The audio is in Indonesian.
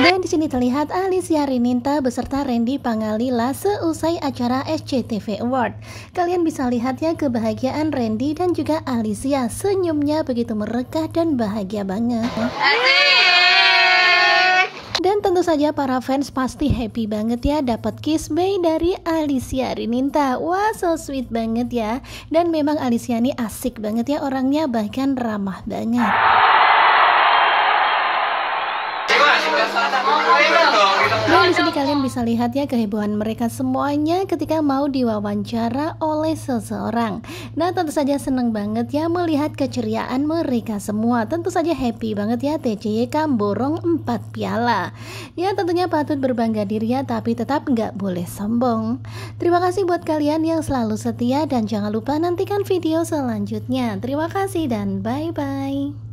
Dan di sini terlihat Alicia Rininta beserta Randy Pangalila seusai acara SCTV Award. Kalian bisa lihat ya kebahagiaan Randy dan juga Alicia senyumnya begitu merekah dan bahagia banget. Dan tentu saja para fans pasti happy banget ya dapat kiss bay dari Alicia Rininta. Wah, so sweet banget ya. Dan memang Alicia ini asik banget ya orangnya bahkan ramah banget. Nah, di sini kalian bisa lihat ya kehebohan mereka semuanya ketika mau diwawancara oleh seseorang. Nah, tentu saja seneng banget ya melihat keceriaan mereka semua. Tentu saja happy banget ya TCY borong 4 piala. Ya, tentunya patut berbangga diri ya, tapi tetap nggak boleh sombong. Terima kasih buat kalian yang selalu setia dan jangan lupa nantikan video selanjutnya. Terima kasih dan bye-bye.